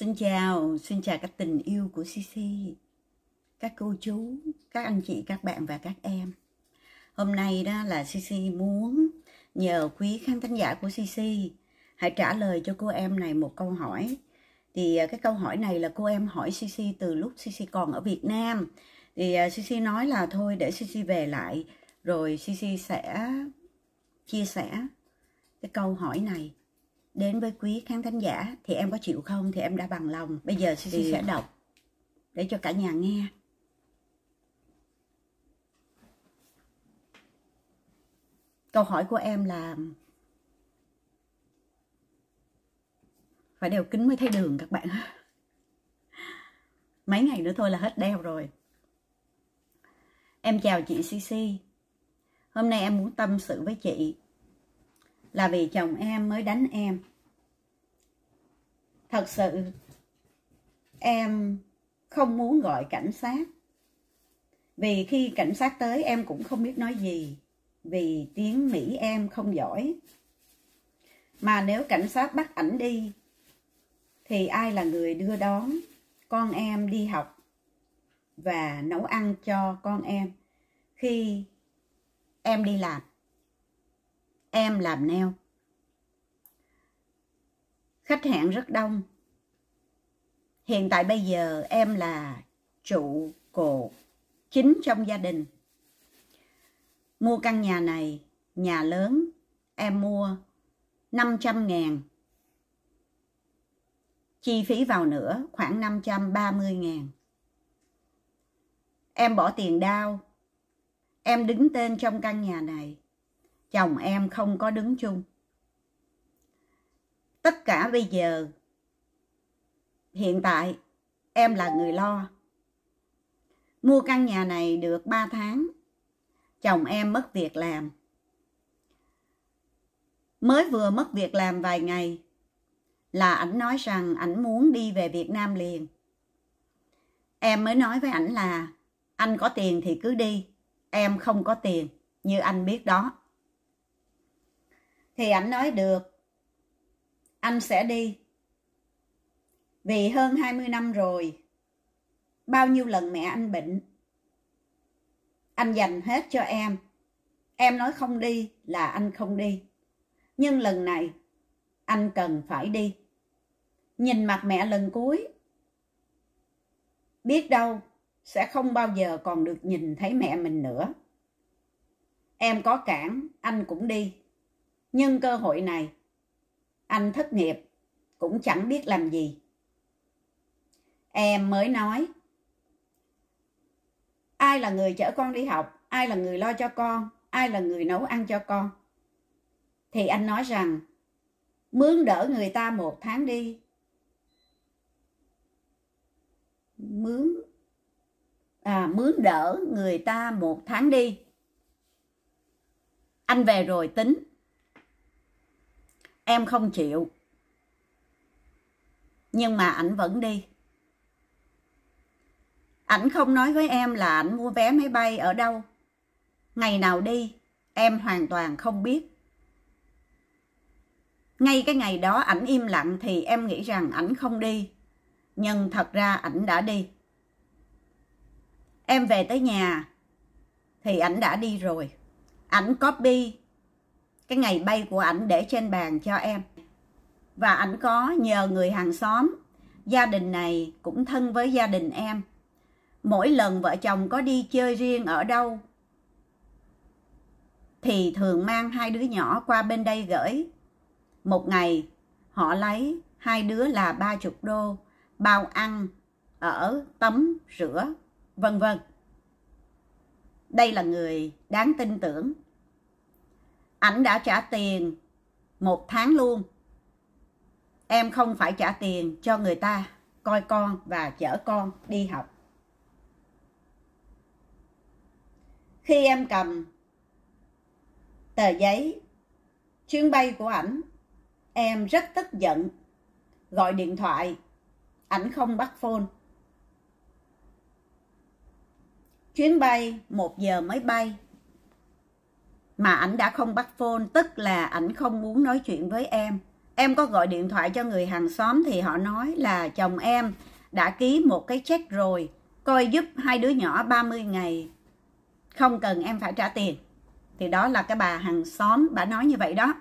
Xin chào, xin chào các tình yêu của CC, các cô chú, các anh chị, các bạn và các em. Hôm nay đó là CC muốn nhờ quý khán thính giả của CC hãy trả lời cho cô em này một câu hỏi. Thì à, cái câu hỏi này là cô em hỏi CC từ lúc CC còn ở Việt Nam. Thì CC à, nói là thôi để CC về lại rồi CC sẽ chia sẻ cái câu hỏi này đến với quý khán thính giả thì em có chịu không thì em đã bằng lòng bây giờ chị thì... sẽ đọc để cho cả nhà nghe câu hỏi của em là phải đeo kính mới thấy đường các bạn mấy ngày nữa thôi là hết đeo rồi em chào chị cc hôm nay em muốn tâm sự với chị là vì chồng em mới đánh em thật sự em không muốn gọi cảnh sát vì khi cảnh sát tới em cũng không biết nói gì vì tiếng mỹ em không giỏi mà nếu cảnh sát bắt ảnh đi thì ai là người đưa đón con em đi học và nấu ăn cho con em khi em đi làm em làm neo khách hàng rất đông hiện tại bây giờ em là trụ cột chính trong gia đình mua căn nhà này nhà lớn em mua 500 ngàn chi phí vào nữa khoảng 530 ngàn em bỏ tiền đao em đứng tên trong căn nhà này chồng em không có đứng chung tất cả bây giờ hiện tại em là người lo mua căn nhà này được 3 tháng chồng em mất việc làm mới vừa mất việc làm vài ngày là ảnh nói rằng ảnh muốn đi về Việt Nam liền. Em mới nói với ảnh là anh có tiền thì cứ đi, em không có tiền, như anh biết đó thì ảnh nói được anh sẽ đi vì hơn 20 năm rồi bao nhiêu lần mẹ anh bệnh anh dành hết cho em em nói không đi là anh không đi nhưng lần này anh cần phải đi nhìn mặt mẹ lần cuối biết đâu sẽ không bao giờ còn được nhìn thấy mẹ mình nữa em có cản anh cũng đi Nhân cơ hội này, anh thất nghiệp, cũng chẳng biết làm gì. Em mới nói, ai là người chở con đi học, ai là người lo cho con, ai là người nấu ăn cho con. Thì anh nói rằng, mướn đỡ người ta một tháng đi. Mướn à, mướn đỡ người ta một tháng đi. Anh về rồi tính em không chịu nhưng mà ảnh vẫn đi ảnh không nói với em là ảnh mua vé máy bay ở đâu ngày nào đi em hoàn toàn không biết ngay cái ngày đó ảnh im lặng thì em nghĩ rằng ảnh không đi nhưng thật ra ảnh đã đi em về tới nhà thì ảnh đã đi rồi ảnh copy cái ngày bay của ảnh để trên bàn cho em và ảnh có nhờ người hàng xóm gia đình này cũng thân với gia đình em mỗi lần vợ chồng có đi chơi riêng ở đâu thì thường mang hai đứa nhỏ qua bên đây gửi một ngày họ lấy hai đứa là ba chục đô bao ăn ở tắm rửa vân vân đây là người đáng tin tưởng ảnh đã trả tiền một tháng luôn em không phải trả tiền cho người ta coi con và chở con đi học khi em cầm tờ giấy chuyến bay của ảnh em rất tức giận gọi điện thoại ảnh không bắt phone chuyến bay một giờ mới bay mà ảnh đã không bắt phone tức là ảnh không muốn nói chuyện với em em có gọi điện thoại cho người hàng xóm thì họ nói là chồng em đã ký một cái check rồi coi giúp hai đứa nhỏ 30 ngày không cần em phải trả tiền thì đó là cái bà hàng xóm bà nói như vậy đó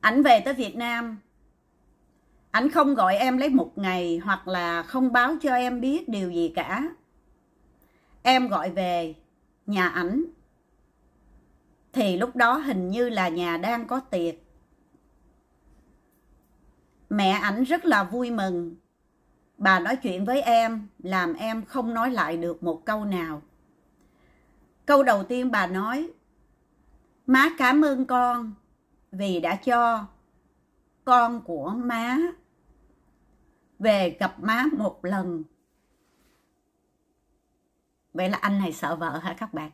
ảnh về tới Việt Nam ảnh không gọi em lấy một ngày hoặc là không báo cho em biết điều gì cả em gọi về nhà ảnh thì lúc đó hình như là nhà đang có tiệc mẹ ảnh rất là vui mừng bà nói chuyện với em làm em không nói lại được một câu nào câu đầu tiên bà nói má cảm ơn con vì đã cho con của má về gặp má một lần vậy là anh này sợ vợ hả các bạn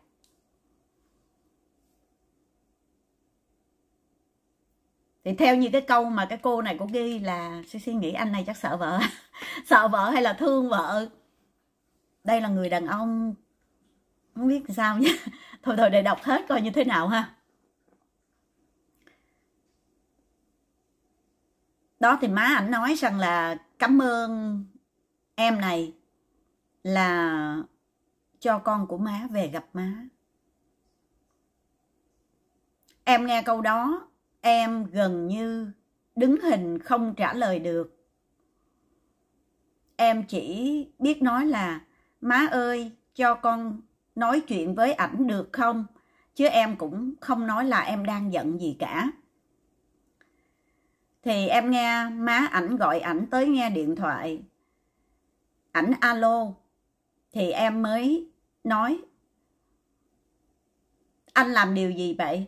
thì theo như cái câu mà cái cô này cô ghi là suy suy nghĩ anh này chắc sợ vợ sợ vợ hay là thương vợ đây là người đàn ông không biết sao nhé thôi thôi để đọc hết coi như thế nào ha đó thì má ảnh nói rằng là cảm ơn em này là cho con của má về gặp má em nghe câu đó em gần như đứng hình không trả lời được em chỉ biết nói là má ơi cho con nói chuyện với ảnh được không chứ em cũng không nói là em đang giận gì cả thì em nghe má ảnh gọi ảnh tới nghe điện thoại ảnh alo thì em mới nói anh làm điều gì vậy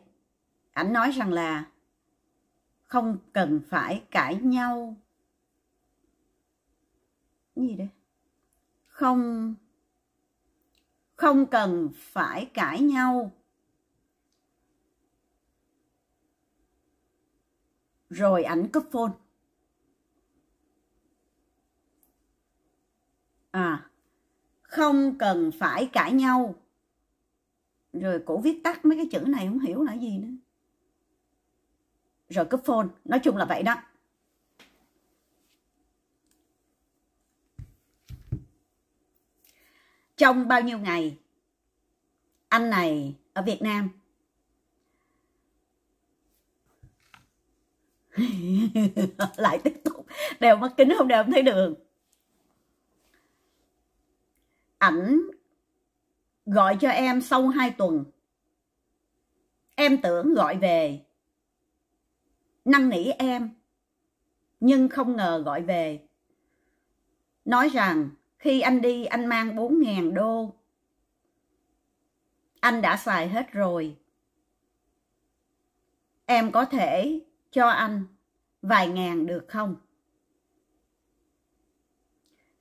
ảnh nói rằng là không cần phải cãi nhau gì đấy không không cần phải cãi nhau rồi ảnh cúp phone à không cần phải cãi nhau rồi cổ viết tắt mấy cái chữ này không hiểu là gì nữa rồi cấp phone nói chung là vậy đó trong bao nhiêu ngày anh này ở Việt Nam lại tiếp tục đều mắt kính không đều không thấy đường ảnh gọi cho em sau 2 tuần em tưởng gọi về năn nỉ em nhưng không ngờ gọi về nói rằng khi anh đi anh mang bốn ngàn đô anh đã xài hết rồi em có thể cho anh vài ngàn được không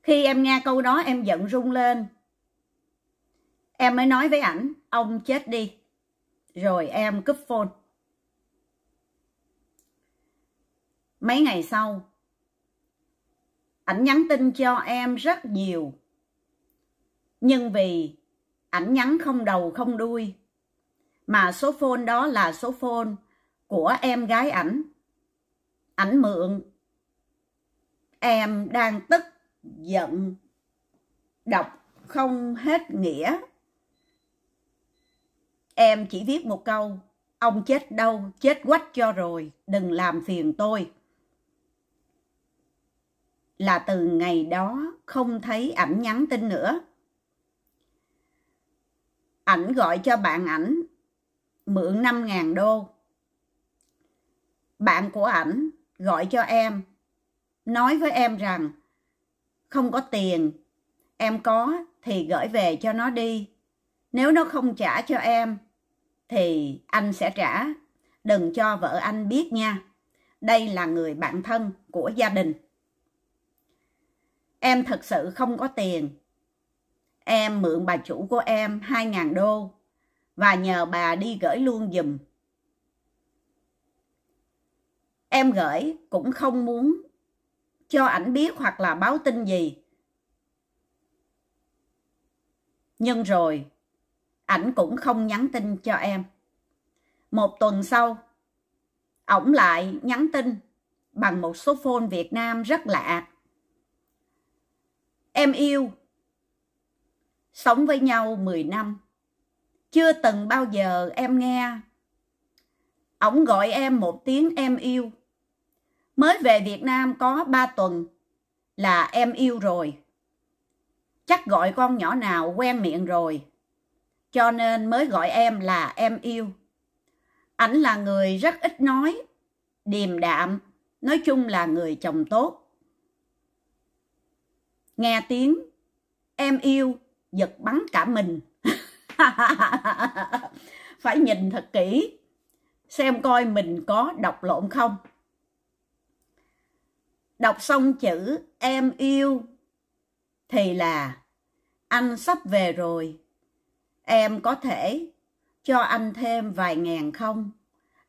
khi em nghe câu đó em giận run lên em mới nói với ảnh ông chết đi rồi em cúp phone mấy ngày sau ảnh nhắn tin cho em rất nhiều nhưng vì ảnh nhắn không đầu không đuôi mà số phone đó là số phone của em gái ảnh ảnh mượn em đang tức giận đọc không hết nghĩa em chỉ viết một câu ông chết đâu chết quách cho rồi đừng làm phiền tôi là từ ngày đó không thấy ảnh nhắn tin nữa ảnh gọi cho bạn ảnh mượn năm ngàn đô bạn của ảnh gọi cho em nói với em rằng không có tiền em có thì gửi về cho nó đi nếu nó không trả cho em thì anh sẽ trả đừng cho vợ anh biết nha đây là người bạn thân của gia đình Em thật sự không có tiền. Em mượn bà chủ của em 2.000 đô và nhờ bà đi gửi luôn dùm. Em gửi cũng không muốn cho ảnh biết hoặc là báo tin gì. Nhưng rồi, ảnh cũng không nhắn tin cho em. Một tuần sau, ổng lại nhắn tin bằng một số phone Việt Nam rất lạ Em yêu. Sống với nhau 10 năm. Chưa từng bao giờ em nghe Ông gọi em một tiếng em yêu. Mới về Việt Nam có 3 tuần là em yêu rồi. Chắc gọi con nhỏ nào quen miệng rồi. Cho nên mới gọi em là em yêu. Ảnh là người rất ít nói, điềm đạm, nói chung là người chồng tốt nghe tiếng em yêu giật bắn cả mình phải nhìn thật kỹ xem coi mình có đọc lộn không đọc xong chữ em yêu thì là anh sắp về rồi em có thể cho anh thêm vài ngàn không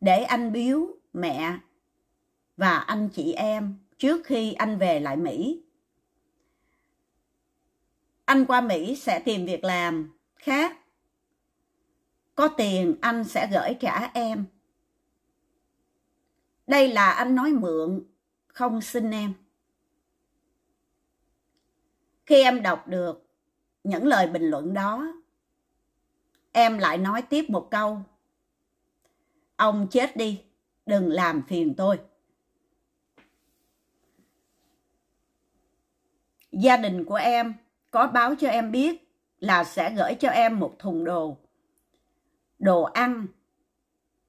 để anh biếu mẹ và anh chị em trước khi anh về lại mỹ anh qua Mỹ sẽ tìm việc làm khác. Có tiền anh sẽ gửi trả em. Đây là anh nói mượn, không xin em. Khi em đọc được những lời bình luận đó, em lại nói tiếp một câu. Ông chết đi, đừng làm phiền tôi. Gia đình của em có báo cho em biết là sẽ gửi cho em một thùng đồ đồ ăn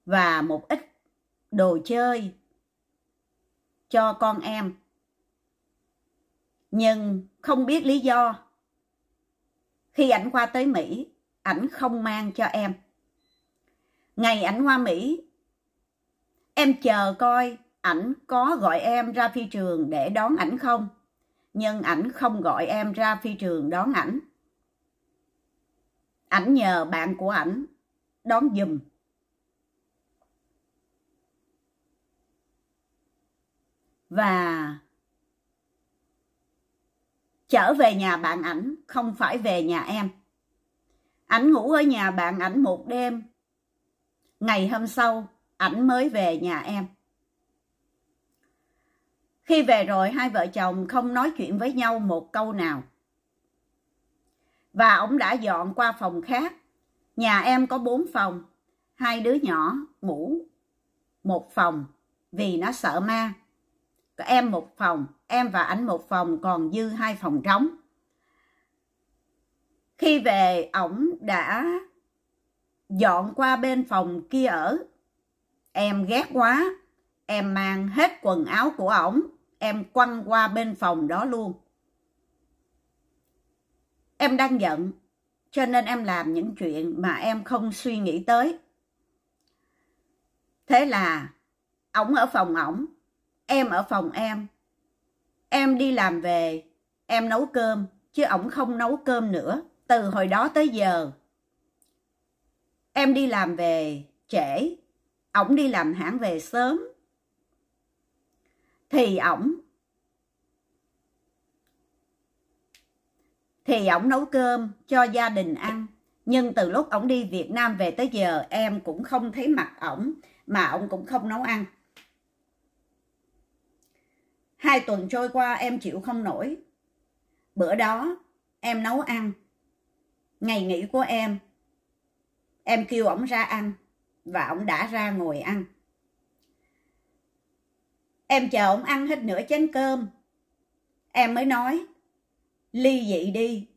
và một ít đồ chơi cho con em nhưng không biết lý do khi ảnh qua tới mỹ ảnh không mang cho em ngày ảnh qua mỹ em chờ coi ảnh có gọi em ra phi trường để đón ảnh không nhưng ảnh không gọi em ra phi trường đón ảnh. Ảnh nhờ bạn của ảnh đón giùm Và trở về nhà bạn ảnh, không phải về nhà em. Ảnh ngủ ở nhà bạn ảnh một đêm. Ngày hôm sau, ảnh mới về nhà em. Khi về rồi hai vợ chồng không nói chuyện với nhau một câu nào. Và ông đã dọn qua phòng khác. Nhà em có bốn phòng, hai đứa nhỏ ngủ một phòng vì nó sợ ma. Em một phòng, em và ảnh một phòng còn dư hai phòng trống. Khi về ổng đã dọn qua bên phòng kia ở. Em ghét quá, em mang hết quần áo của ổng em quăng qua bên phòng đó luôn em đang giận cho nên em làm những chuyện mà em không suy nghĩ tới thế là ổng ở phòng ổng em ở phòng em em đi làm về em nấu cơm chứ ổng không nấu cơm nữa từ hồi đó tới giờ em đi làm về trễ ổng đi làm hãng về sớm thì ổng thì ổng nấu cơm cho gia đình ăn nhưng từ lúc ổng đi Việt Nam về tới giờ em cũng không thấy mặt ổng mà ổng cũng không nấu ăn hai tuần trôi qua em chịu không nổi bữa đó em nấu ăn ngày nghỉ của em em kêu ổng ra ăn và ổng đã ra ngồi ăn Em chờ ông ăn hết nửa chén cơm. Em mới nói, ly dị đi.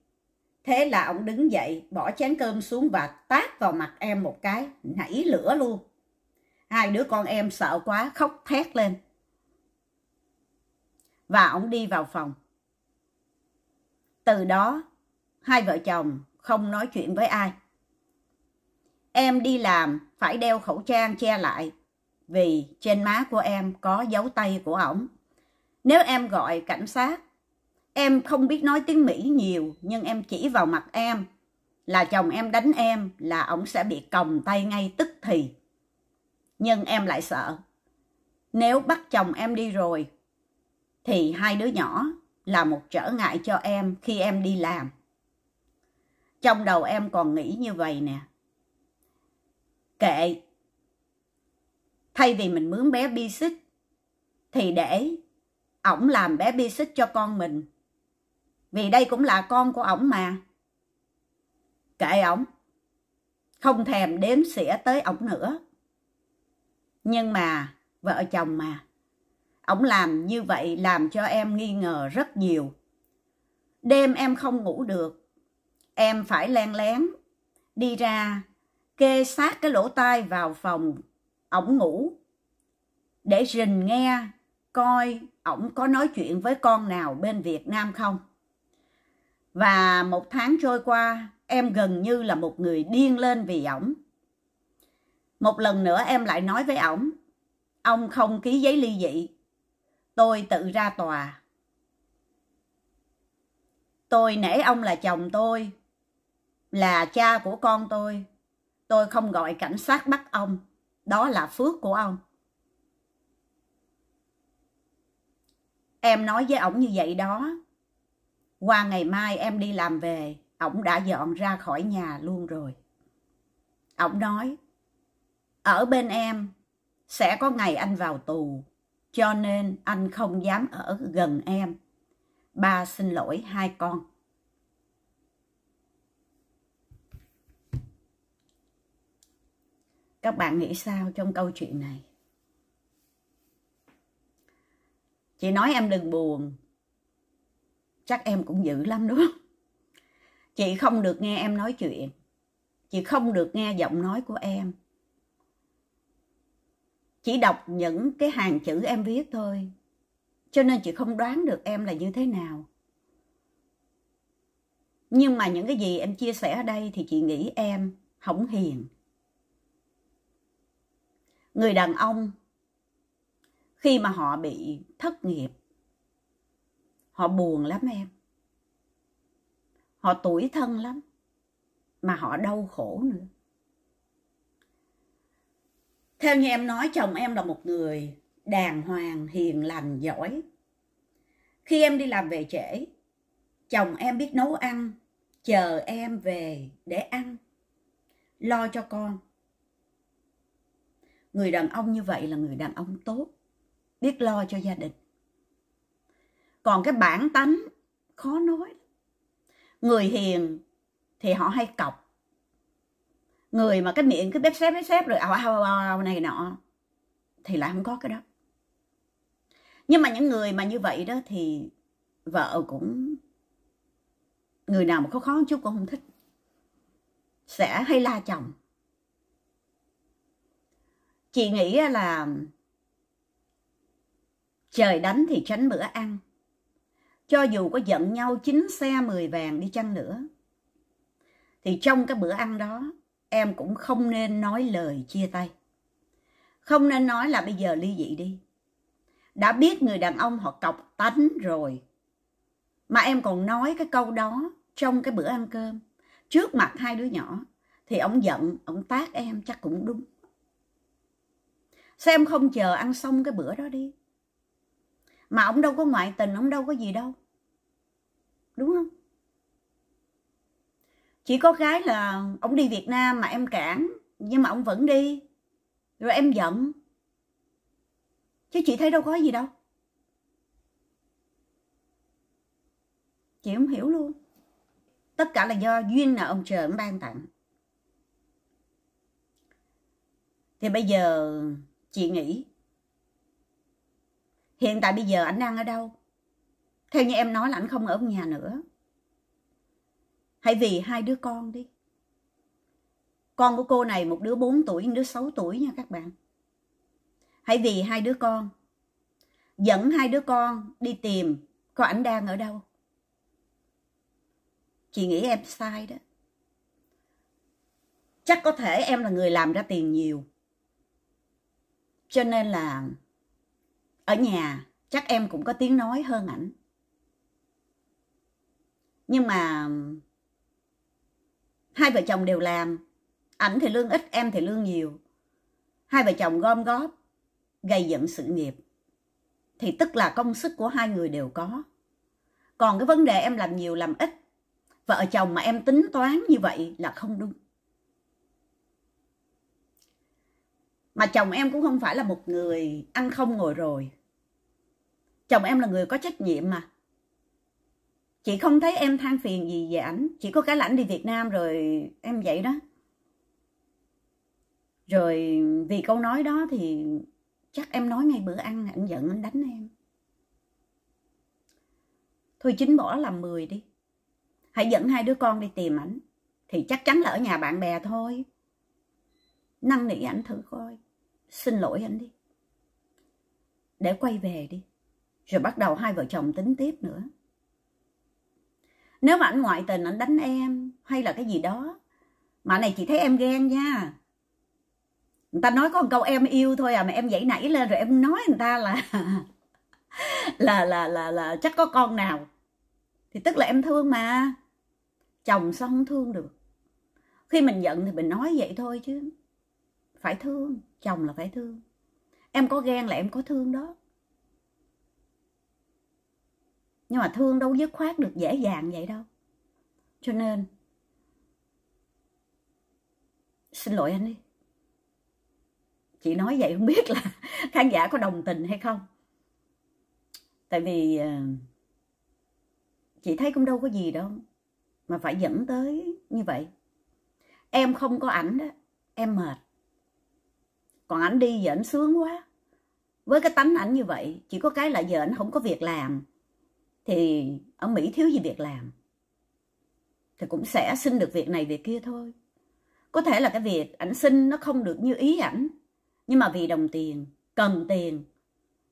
Thế là ông đứng dậy, bỏ chén cơm xuống và tát vào mặt em một cái, nảy lửa luôn. Hai đứa con em sợ quá, khóc thét lên. Và ông đi vào phòng. Từ đó, hai vợ chồng không nói chuyện với ai. Em đi làm, phải đeo khẩu trang che lại, vì trên má của em có dấu tay của ổng. Nếu em gọi cảnh sát, em không biết nói tiếng Mỹ nhiều nhưng em chỉ vào mặt em là chồng em đánh em là ổng sẽ bị còng tay ngay tức thì. Nhưng em lại sợ. Nếu bắt chồng em đi rồi thì hai đứa nhỏ là một trở ngại cho em khi em đi làm. Trong đầu em còn nghĩ như vậy nè. Kệ, thay vì mình mướn bé bi xích thì để ổng làm bé bi xích cho con mình vì đây cũng là con của ổng mà kệ ổng không thèm đếm xỉa tới ổng nữa nhưng mà vợ chồng mà ổng làm như vậy làm cho em nghi ngờ rất nhiều đêm em không ngủ được em phải len lén đi ra kê sát cái lỗ tai vào phòng ổng ngủ để rình nghe coi ổng có nói chuyện với con nào bên Việt Nam không. Và một tháng trôi qua, em gần như là một người điên lên vì ổng. Một lần nữa em lại nói với ổng, ông không ký giấy ly dị, tôi tự ra tòa. Tôi nể ông là chồng tôi, là cha của con tôi. Tôi không gọi cảnh sát bắt ông đó là phước của ông em nói với ổng như vậy đó qua ngày mai em đi làm về ổng đã dọn ra khỏi nhà luôn rồi ổng nói ở bên em sẽ có ngày anh vào tù cho nên anh không dám ở gần em ba xin lỗi hai con các bạn nghĩ sao trong câu chuyện này chị nói em đừng buồn chắc em cũng dữ lắm đúng không chị không được nghe em nói chuyện chị không được nghe giọng nói của em chỉ đọc những cái hàng chữ em viết thôi cho nên chị không đoán được em là như thế nào nhưng mà những cái gì em chia sẻ ở đây thì chị nghĩ em hổng hiền người đàn ông khi mà họ bị thất nghiệp họ buồn lắm em họ tủi thân lắm mà họ đau khổ nữa theo như em nói chồng em là một người đàng hoàng hiền lành giỏi khi em đi làm về trễ chồng em biết nấu ăn chờ em về để ăn lo cho con người đàn ông như vậy là người đàn ông tốt biết lo cho gia đình còn cái bản tánh khó nói người hiền thì họ hay cọc người mà cái miệng cứ bếp xếp bếp xếp rồi ào ào ào, ào này nọ thì lại không có cái đó nhưng mà những người mà như vậy đó thì vợ cũng người nào mà khó khó chút cũng không thích sẽ hay la chồng chị nghĩ là trời đánh thì tránh bữa ăn cho dù có giận nhau chín xe 10 vàng đi chăng nữa thì trong cái bữa ăn đó em cũng không nên nói lời chia tay không nên nói là bây giờ ly dị đi đã biết người đàn ông họ cọc tánh rồi mà em còn nói cái câu đó trong cái bữa ăn cơm trước mặt hai đứa nhỏ thì ông giận ông tác em chắc cũng đúng xem không chờ ăn xong cái bữa đó đi mà ông đâu có ngoại tình ông đâu có gì đâu đúng không chỉ có cái là ông đi việt nam mà em cản nhưng mà ông vẫn đi rồi em giận chứ chị thấy đâu có gì đâu chị không hiểu luôn tất cả là do duyên nợ ông trời ông ban tặng thì bây giờ Chị nghĩ. Hiện tại bây giờ anh đang ở đâu? Theo như em nói là anh không ở nhà nữa. Hãy vì hai đứa con đi. Con của cô này một đứa 4 tuổi, một đứa 6 tuổi nha các bạn. Hãy vì hai đứa con. Dẫn hai đứa con đi tìm coi ảnh đang ở đâu. Chị nghĩ em sai đó. Chắc có thể em là người làm ra tiền nhiều cho nên là ở nhà chắc em cũng có tiếng nói hơn ảnh nhưng mà hai vợ chồng đều làm ảnh thì lương ít em thì lương nhiều hai vợ chồng gom góp gây dựng sự nghiệp thì tức là công sức của hai người đều có còn cái vấn đề em làm nhiều làm ít vợ chồng mà em tính toán như vậy là không đúng mà chồng em cũng không phải là một người ăn không ngồi rồi chồng em là người có trách nhiệm mà chị không thấy em than phiền gì về ảnh chỉ có cái lãnh đi việt nam rồi em vậy đó rồi vì câu nói đó thì chắc em nói ngay bữa ăn ảnh giận anh đánh em thôi chính bỏ làm 10 đi hãy dẫn hai đứa con đi tìm ảnh thì chắc chắn là ở nhà bạn bè thôi năn nỉ ảnh thử coi xin lỗi anh đi để quay về đi rồi bắt đầu hai vợ chồng tính tiếp nữa nếu mà anh ngoại tình anh đánh em hay là cái gì đó mà này chị thấy em ghen nha người ta nói có một câu em yêu thôi à mà em dãy nảy lên rồi em nói người ta là là là là là chắc có con nào thì tức là em thương mà chồng sao không thương được khi mình giận thì mình nói vậy thôi chứ phải thương chồng là phải thương em có ghen là em có thương đó nhưng mà thương đâu dứt khoát được dễ dàng vậy đâu cho nên xin lỗi anh đi chị nói vậy không biết là khán giả có đồng tình hay không tại vì ờ, chị thấy cũng đâu có gì đâu mà phải dẫn tới như vậy em không có ảnh đó em mệt còn ảnh đi giờ ảnh sướng quá với cái tánh ảnh như vậy chỉ có cái là giờ ảnh không có việc làm thì ở mỹ thiếu gì việc làm thì cũng sẽ xin được việc này việc kia thôi có thể là cái việc ảnh xin nó không được như ý ảnh nhưng mà vì đồng tiền cần tiền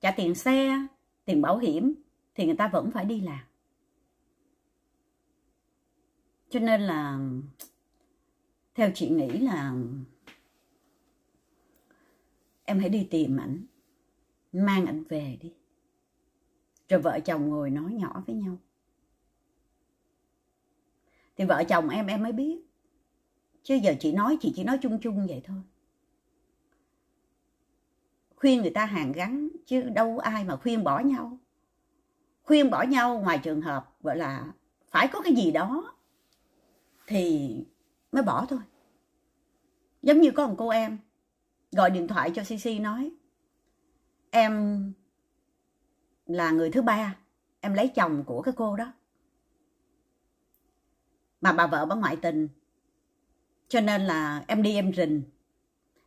trả tiền xe tiền bảo hiểm thì người ta vẫn phải đi làm cho nên là theo chị nghĩ là em hãy đi tìm ảnh mang ảnh về đi rồi vợ chồng ngồi nói nhỏ với nhau thì vợ chồng em em mới biết chứ giờ chị nói chị chỉ nói chung chung vậy thôi khuyên người ta hàng gắn chứ đâu ai mà khuyên bỏ nhau khuyên bỏ nhau ngoài trường hợp gọi là phải có cái gì đó thì mới bỏ thôi giống như có một cô em gọi điện thoại cho Cici nói em là người thứ ba em lấy chồng của cái cô đó mà bà vợ bà ngoại tình cho nên là em đi em rình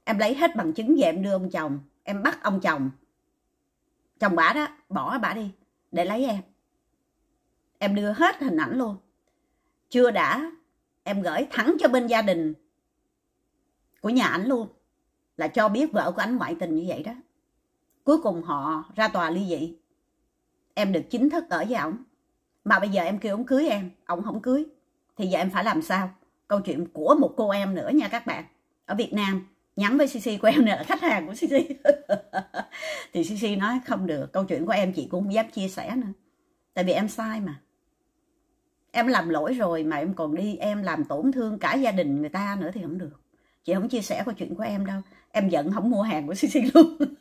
em lấy hết bằng chứng về em đưa ông chồng em bắt ông chồng chồng bà đó bỏ bà đi để lấy em em đưa hết hình ảnh luôn chưa đã em gửi thẳng cho bên gia đình của nhà ảnh luôn là cho biết vợ của anh ngoại tình như vậy đó cuối cùng họ ra tòa ly dị em được chính thức ở với ổng mà bây giờ em kêu ổng cưới em ổng không cưới thì giờ em phải làm sao câu chuyện của một cô em nữa nha các bạn ở Việt Nam nhắn với CC của em này là khách hàng của CC thì CC nói không được câu chuyện của em chị cũng không dám chia sẻ nữa tại vì em sai mà em làm lỗi rồi mà em còn đi em làm tổn thương cả gia đình người ta nữa thì không được chị không chia sẻ câu chuyện của em đâu em giận không mua hàng của CC luôn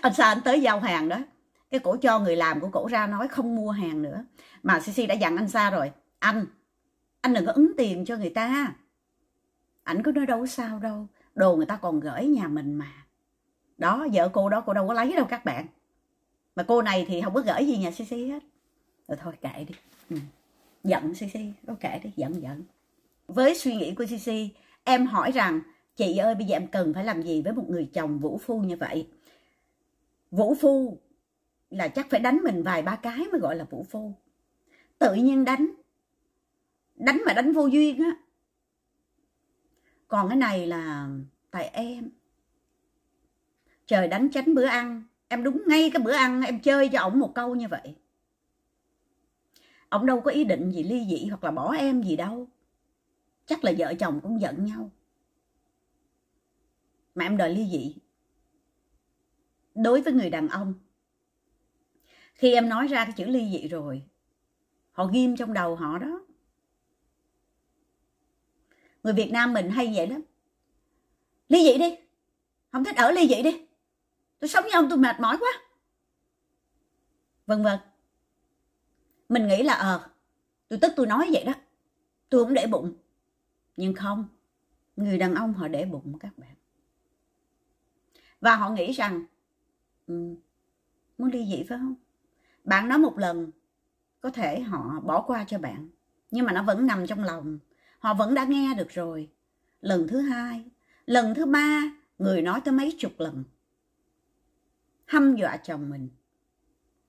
anh sao anh tới giao hàng đó cái cổ cho người làm của cổ ra nói không mua hàng nữa mà CC đã dặn anh xa rồi anh anh đừng có ứng tiền cho người ta ảnh cứ nói đâu sao đâu đồ người ta còn gửi nhà mình mà đó vợ cô đó cô đâu có lấy đâu các bạn mà cô này thì không có gửi gì nhà CC hết rồi thôi kệ đi ừ. giận CC có kệ đi giận giận với suy nghĩ của cc em hỏi rằng chị ơi bây giờ em cần phải làm gì với một người chồng vũ phu như vậy? Vũ phu là chắc phải đánh mình vài ba cái mới gọi là vũ phu. Tự nhiên đánh. Đánh mà đánh vô duyên á. Còn cái này là tại em. Trời đánh tránh bữa ăn. Em đúng ngay cái bữa ăn em chơi cho ổng một câu như vậy. Ổng đâu có ý định gì ly dị hoặc là bỏ em gì đâu chắc là vợ chồng cũng giận nhau mà em đòi ly dị đối với người đàn ông khi em nói ra cái chữ ly dị rồi họ ghim trong đầu họ đó người việt nam mình hay vậy lắm ly dị đi không thích ở ly dị đi tôi sống với ông tôi mệt mỏi quá vân vân mình nghĩ là ờ tôi tức tôi nói vậy đó tôi không để bụng nhưng không người đàn ông họ để bụng các bạn và họ nghĩ rằng um, muốn ly dị phải không bạn nói một lần có thể họ bỏ qua cho bạn nhưng mà nó vẫn nằm trong lòng họ vẫn đã nghe được rồi lần thứ hai lần thứ ba người nói tới mấy chục lần hâm dọa chồng mình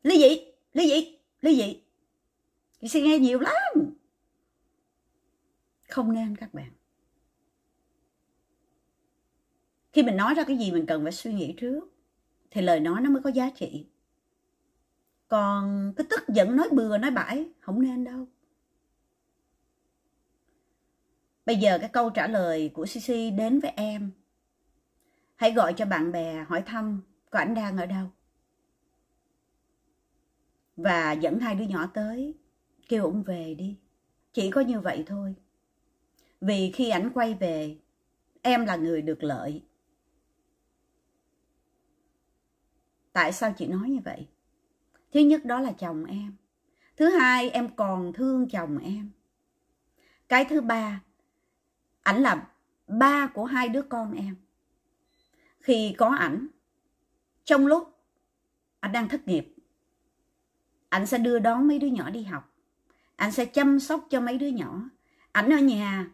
ly dị ly dị ly dị chị nghe nhiều lắm không nên các bạn khi mình nói ra cái gì mình cần phải suy nghĩ trước thì lời nói nó mới có giá trị còn cái tức giận nói bừa nói bãi không nên đâu bây giờ cái câu trả lời của cc đến với em hãy gọi cho bạn bè hỏi thăm có ảnh đang ở đâu và dẫn hai đứa nhỏ tới kêu ông về đi chỉ có như vậy thôi vì khi ảnh quay về em là người được lợi tại sao chị nói như vậy thứ nhất đó là chồng em thứ hai em còn thương chồng em cái thứ ba ảnh là ba của hai đứa con em khi có ảnh trong lúc anh đang thất nghiệp ảnh sẽ đưa đón mấy đứa nhỏ đi học ảnh sẽ chăm sóc cho mấy đứa nhỏ ảnh ở nhà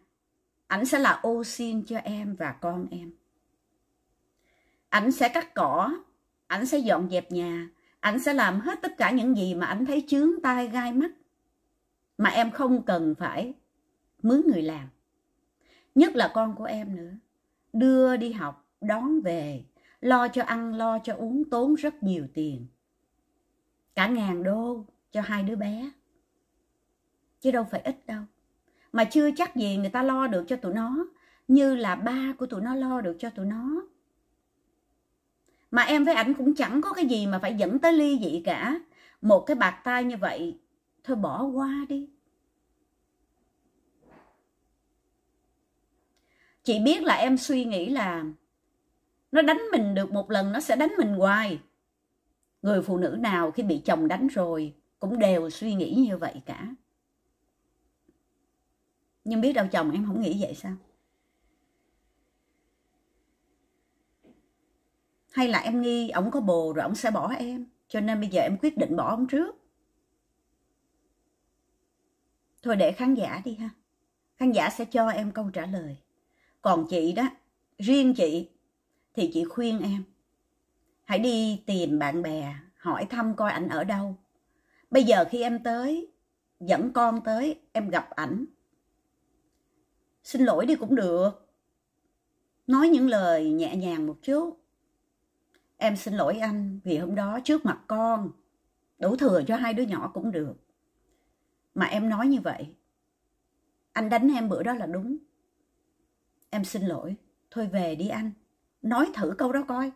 ảnh sẽ là ô xin cho em và con em ảnh sẽ cắt cỏ ảnh sẽ dọn dẹp nhà ảnh sẽ làm hết tất cả những gì mà ảnh thấy chướng tai gai mắt mà em không cần phải mướn người làm nhất là con của em nữa đưa đi học đón về lo cho ăn lo cho uống tốn rất nhiều tiền cả ngàn đô cho hai đứa bé chứ đâu phải ít đâu mà chưa chắc gì người ta lo được cho tụi nó như là ba của tụi nó lo được cho tụi nó mà em với ảnh cũng chẳng có cái gì mà phải dẫn tới ly dị cả một cái bạc tai như vậy thôi bỏ qua đi chị biết là em suy nghĩ là nó đánh mình được một lần nó sẽ đánh mình hoài người phụ nữ nào khi bị chồng đánh rồi cũng đều suy nghĩ như vậy cả nhưng biết đâu chồng em không nghĩ vậy sao hay là em nghi ổng có bồ rồi ổng sẽ bỏ em cho nên bây giờ em quyết định bỏ ổng trước thôi để khán giả đi ha khán giả sẽ cho em câu trả lời còn chị đó riêng chị thì chị khuyên em hãy đi tìm bạn bè hỏi thăm coi ảnh ở đâu bây giờ khi em tới dẫn con tới em gặp ảnh xin lỗi đi cũng được nói những lời nhẹ nhàng một chút em xin lỗi anh vì hôm đó trước mặt con đủ thừa cho hai đứa nhỏ cũng được mà em nói như vậy anh đánh em bữa đó là đúng em xin lỗi thôi về đi anh nói thử câu đó coi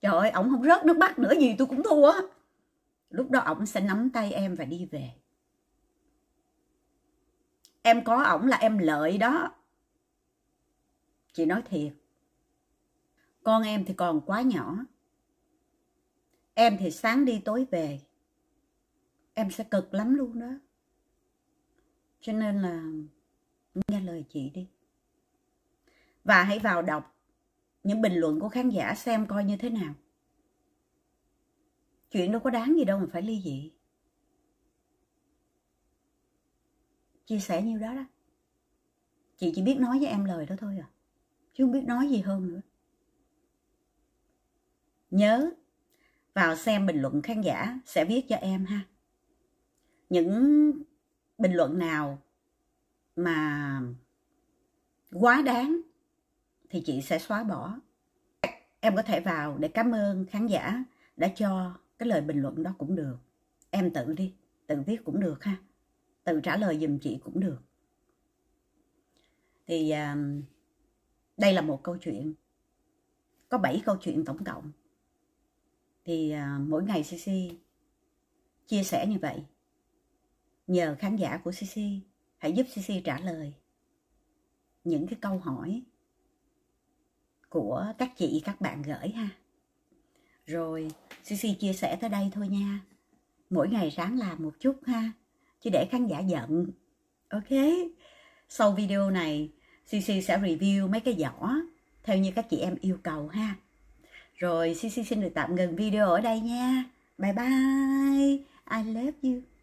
trời ơi ổng không rớt nước mắt nữa gì tôi cũng thua lúc đó ổng sẽ nắm tay em và đi về em có ổng là em lợi đó chị nói thiệt con em thì còn quá nhỏ em thì sáng đi tối về em sẽ cực lắm luôn đó cho nên là nghe lời chị đi và hãy vào đọc những bình luận của khán giả xem coi như thế nào chuyện đâu có đáng gì đâu mà phải ly dị chia sẻ nhiêu đó đó chị chỉ biết nói với em lời đó thôi à chứ không biết nói gì hơn nữa nhớ vào xem bình luận khán giả sẽ viết cho em ha những bình luận nào mà quá đáng thì chị sẽ xóa bỏ em có thể vào để cảm ơn khán giả đã cho cái lời bình luận đó cũng được em tự đi tự viết cũng được ha tự trả lời giùm chị cũng được thì uh, đây là một câu chuyện có 7 câu chuyện tổng cộng thì à, mỗi ngày CC chia sẻ như vậy nhờ khán giả của CC hãy giúp CC trả lời những cái câu hỏi của các chị các bạn gửi ha rồi CC chia sẻ tới đây thôi nha mỗi ngày ráng làm một chút ha chứ để khán giả giận ok sau video này CC sẽ review mấy cái giỏ theo như các chị em yêu cầu ha. Rồi CC xin được tạm ngừng video ở đây nha. Bye bye. I love you.